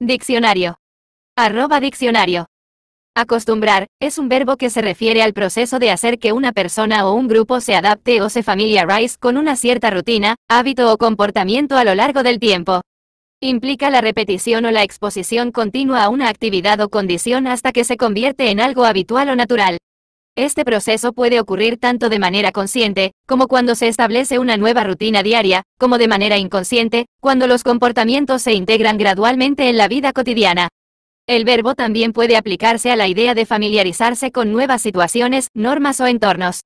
Diccionario. Arroba diccionario. Acostumbrar, es un verbo que se refiere al proceso de hacer que una persona o un grupo se adapte o se familiarize con una cierta rutina, hábito o comportamiento a lo largo del tiempo. Implica la repetición o la exposición continua a una actividad o condición hasta que se convierte en algo habitual o natural. Este proceso puede ocurrir tanto de manera consciente, como cuando se establece una nueva rutina diaria, como de manera inconsciente, cuando los comportamientos se integran gradualmente en la vida cotidiana. El verbo también puede aplicarse a la idea de familiarizarse con nuevas situaciones, normas o entornos.